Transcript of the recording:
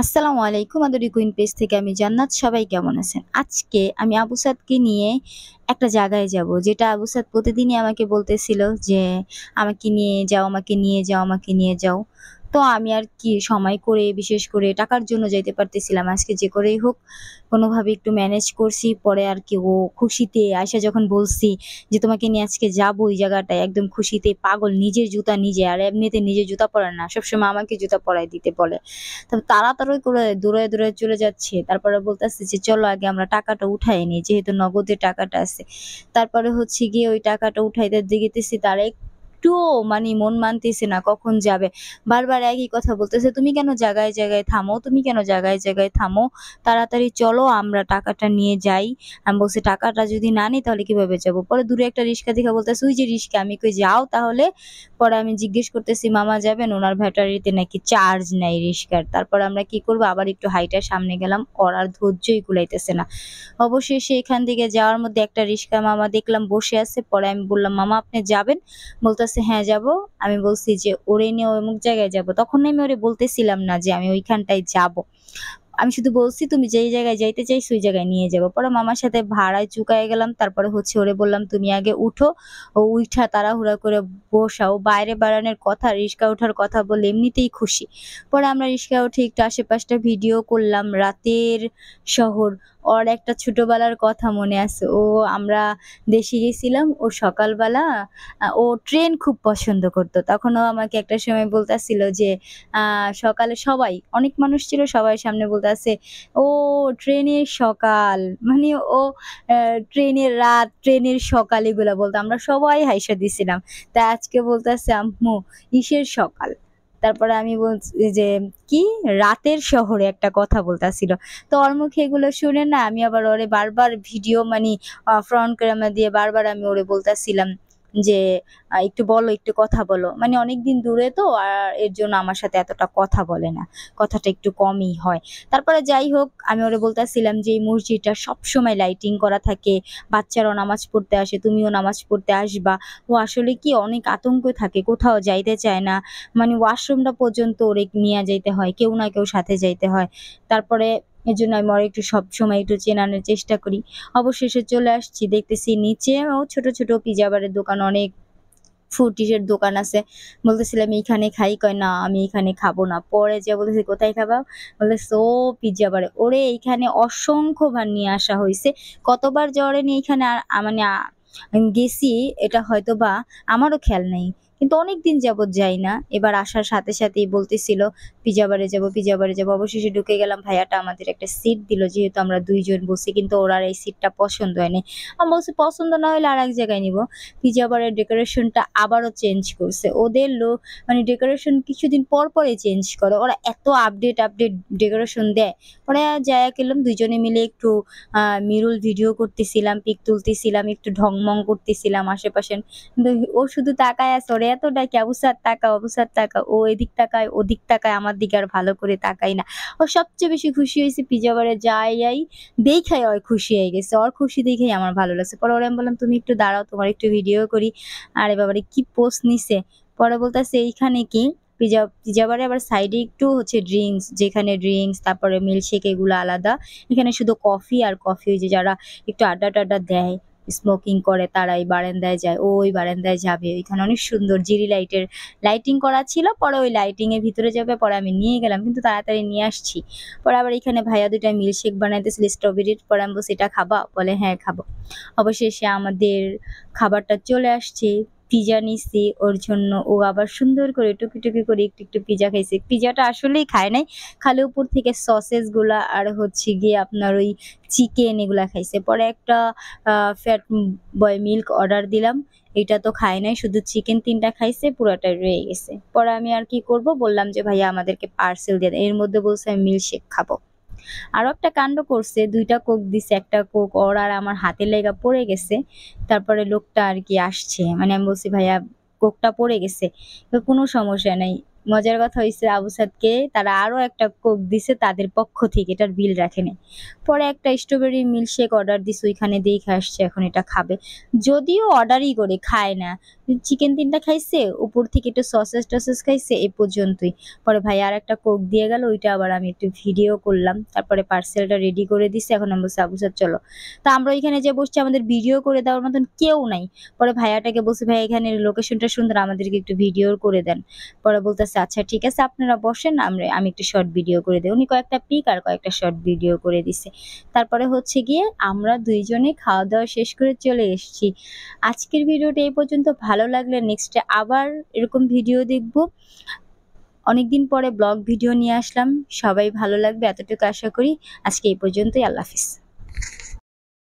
আসসালামু আলাইকুম আদরি queen page থেকে আমি জান্নাত সবাই কেমন আছেন আজকে আমি আবু সাদকে নিয়ে একটা জায়গায় যাব যেটা আবু সাদ প্রতিদিনই আমাকে বলতেছিল যে আমাকে নিয়ে যাও আমাকে নিয়ে যাও আমাকে নিয়ে যাও তো আমি আর কি সময় করে বিশেষ করে টাকার জন্য যাইতে পারতেছিলাম আজকে যে করেই হোক কোনোভাবে একটু ম্যানেজ করছি পরে আর কি ও খুশিতে আয়সা যখন বলছি যে তোমাকে নিয়ে আজকে যাবো ওই জায়গাটায় একদম খুশিতে পাগল নিজের জুতা নিজে আর এমনিতে নিজের জুতা পরে না সবসময় আমাকে জুতা পরায় দিতে বলে তবে তাড়াতাড়ি করে দূরে দূরে চলে যাচ্ছে তারপরে বলতেছে যে চলো আগে আমরা টাকাটা উঠাই নিই যেহেতু নগদের টাকাটা আছে তারপরে হচ্ছে গিয়ে ওই টাকাটা উঠাইতে দিতেছি তার একটুও মানে মন মানতেছে না কখন যাবে বারবার একই কথা বলতেছে তুমি কেন জায়গায় জায়গায় থামো তুমি কেন জায়গায় জায়গায় থামো তাড়াতাড়ি চলো আমরা টাকাটা নিয়ে যাই আমি বলছি টাকাটা যদি না নিই তাহলে কীভাবে যাবো পরে দূরে একটা রিক্সা দেখা বলতেছে ওই যে রিস্কা আমি কই যাও তাহলে পরে আমি জিজ্ঞেস করতেছি মামা যাবেন ওনার ব্যাটারিতে নাকি চার্জ নেই রিক্সার তারপর আমরা কি করব আবার একটু হাইটার সামনে গেলাম করার ধৈর্যই কুলাইতেছে না অবশেষে এখান থেকে যাওয়ার মধ্যে একটা রিস্কা মামা দেখলাম বসে আছে পরে আমি বললাম মামা আপনি যাবেন বলতে বলতেছে হ্যাঁ যাব আমি বলছি যে ওরে নিয়ে অমুক জায়গায় যাব তখন আমি ওরে বলতেছিলাম না যে আমি ওইখানটায় যাব আমি শুধু বলছি তুমি যেই জায়গায় যাইতে চাই সেই জায়গায় নিয়ে যাবো পরে মামার সাথে ভাড়ায় চুকায় গেলাম তারপরে হচ্ছে ওরে বললাম তুমি আগে উঠো ও উঠা তাড়াহুড়া করে বসাও বাইরে বেড়ানোর কথা রিক্সা ওঠার কথা বলে এমনিতেই খুশি পরে আমরা রিক্সা উঠে একটু আশেপাশটা ভিডিও করলাম রাতের শহর ওর একটা ছোটোবেলার কথা মনে আছে ও আমরা দেশে গেছিলাম ও সকালবেলা ও ট্রেন খুব পছন্দ করতো তখনও আমাকে একটা সময় বলতেছিল যে সকালে সবাই অনেক মানুষ ছিল সবাই সামনে বলতে বাতাসে ও ট্রেনের সকাল মানে ও ট্রেনের রাত ট্রেনের সকাল এগুলো বলতো আমরা সবাই হাইসা দিছিলাম তা আজকে বলতেছে আম্মু ইসের সকাল তারপরে আমি বলছি যে কি রাতের শহরে একটা কথা বলতেছিল তো ওর মুখে এগুলো শুনে না আমি আবার ওরে বারবার ভিডিও মানে ফ্রন্ট ক্যামেরা দিয়ে বারবার আমি ওরে বলতেছিলাম যে একটু বলো একটু কথা বলো মানে অনেক দিন দূরে তো আর এর জন্য আমার সাথে এতটা কথা বলে না কথাটা একটু কমই হয় তারপরে যাই হোক আমি ওরে বলতেছিলাম যে এই মসজিদটা সবসময় লাইটিং করা থাকে বাচ্চারাও নামাজ পড়তে আসে তুমিও নামাজ পড়তে আসবা ও আসলে কি অনেক আতঙ্ক থাকে কোথাও যাইতে চায় না মানে ওয়াশরুমটা পর্যন্ত ওরে নিয়ে যাইতে হয় কেউ না কেউ সাথে যাইতে হয় তারপরে এর জন্য আমি মরে একটু সবসময় একটু চেনানোর চেষ্টা করি অবশেষে চলে আসছি দেখতেছি নিচে ও ছোট ছোট পিজা বারের দোকান অনেক ফুটিসের দোকান আছে বলতেছিলাম এইখানে খাই কয় না আমি এখানে খাবো না পরে যে বলতেছি কোথায় খাবা বলতেছে ও পিজ্জা বারে ওরে এইখানে অসংখ্যবার নিয়ে আসা হয়েছে কতবার জ্বরে নিয়ে এখানে আর মানে গেছি এটা হয়তো বা আমারও খেয়াল নেই কিন্তু অনেক দিন যাবৎ যাই না এবার আসার সাথে সাথেই বলতেছিল পিজা বারে যাবো পিজা বারে যাবো অবশেষে ঢুকে গেলাম ভাইয়াটা আমাদের একটা সিট দিল যেহেতু আমরা দুইজন বসি কিন্তু ওরা এই সিটটা পছন্দ হয়নি আমি বলছি পছন্দ না হলে আর এক জায়গায় নিব পিজা বারের ডেকোরেশনটা আবারও চেঞ্জ করছে ওদের লো মানে ডেকোরেশন কিছুদিন পর পরে চেঞ্জ করে ওরা এত আপডেট আপডেট ডেকোরেশন দেয় ওরা যায় গেলাম দুইজনে মিলে একটু মিরুল ভিডিও করতেছিলাম পিক তুলতেছিলাম একটু ঢংমং করতেছিলাম আশেপাশে কিন্তু ও শুধু তাকায় আছে ওরে এত ডাকে তাকা টাকা আবুসার টাকা ও এদিক তাকায় ওদিক তাকায় আমার দিকে আর ভালো করে তাকাই না ও সবচেয়ে বেশি খুশি হয়েছে পিজা বারে যাই যাই দেখাই ওর খুশি হয়ে গেছে ওর খুশি দেখেই আমার ভালো লাগছে পরে ওরা আমি বললাম তুমি একটু দাঁড়াও তোমার একটু ভিডিও করি আরে বাবারে কি পোস্ট নিছে পরে বলতেছে এইখানে কি পিজা পিজা বারে আবার সাইডে একটু হচ্ছে ড্রিঙ্কস যেখানে ড্রিঙ্কস তারপরে মিল্কশেক এগুলো আলাদা এখানে শুধু কফি আর কফি ওই যে যারা একটু আড্ডা টাড্ডা দেয় স্মোকিং করে তারা এই বারান্দায় যায় ও ওই বারান্দায় যাবে ওইখানে অনেক সুন্দর জিরি লাইটের লাইটিং করা ছিল পরে ওই লাইটিংয়ের ভিতরে যাবে পরে আমি নিয়ে গেলাম কিন্তু তাড়াতাড়ি নিয়ে আসছি পরে আবার এখানে ভাইয়া দুটা মিল্কশেক বানাইতেছিল স্ট্রবেরির পরে আমি বলছি এটা খাবা বলে হ্যাঁ খাবো অবশেষে আমাদের খাবারটা চলে আসছে পিজা নিছি ওর জন্য ও আবার সুন্দর করে টুকি টুকি করে একটু একটু পিজা খাইছে পিজাটা আসলেই খায় নাই খালি উপর থেকে সসেসগুলা আর হচ্ছে গিয়ে আপনার ওই চিকেন এগুলা খাইছে পরে একটা ফ্যাট বয় মিল্ক অর্ডার দিলাম এটা তো খায় নাই শুধু চিকেন তিনটা খাইছে পুরোটা রয়ে গেছে পরে আমি আর কি করব বললাম যে ভাইয়া আমাদেরকে পার্সেল দিয়ে এর মধ্যে বলছে আমি মিল্কশেক খাবো আরও একটা কাণ্ড করছে দুইটা কোক দিছে একটা কোক ওর আর আমার হাতে লেগা পড়ে গেছে তারপরে লোকটা আর কি আসছে মানে আমি বলছি ভাইয়া কোকটা পড়ে গেছে কোনো সমস্যা নাই মজার কথা হয়েছে আবু সাদকে তারা আরও একটা কোক দিছে তাদের পক্ষ থেকে এটার বিল রাখেনি পরে একটা স্ট্রবেরি মিল্কশেক অর্ডার দিছে ওইখানে দেখে আসছে এখন এটা খাবে যদিও অর্ডারই করে খায় না চিকেন তিনটা খাইছে উপর থেকে একটু সসেস টসেস খাইছে এ পর্যন্তই পরে ভাই আর একটা কোক দিয়ে গেল ওইটা আবার আমি একটু ভিডিও করলাম তারপরে পার্সেলটা রেডি করে দিছে এখন আমি বলছি আবু সাদ চলো তা আমরা ওইখানে যে বসছি আমাদের ভিডিও করে দেওয়ার মতন কেউ নাই পরে ভাইয়াটাকে বলছি ভাই এখানে লোকেশনটা সুন্দর আমাদেরকে একটু ভিডিও করে দেন পরে বলতেছে আচ্ছা আচ্ছা ঠিক আছে আপনারা বসেন আমরা আমি একটু শর্ট ভিডিও করে দিই উনি কয়েকটা পিক আর কয়েকটা শর্ট ভিডিও করে দিছে তারপরে হচ্ছে গিয়ে আমরা দুইজনে খাওয়া দাওয়া শেষ করে চলে এসেছি আজকের ভিডিওটা এই পর্যন্ত ভালো লাগলে নেক্সটে আবার এরকম ভিডিও দেখব অনেকদিন পরে ব্লগ ভিডিও নিয়ে আসলাম সবাই ভালো লাগবে এতটুকু আশা করি আজকে এই পর্যন্তই আল্লাহ হাফিজ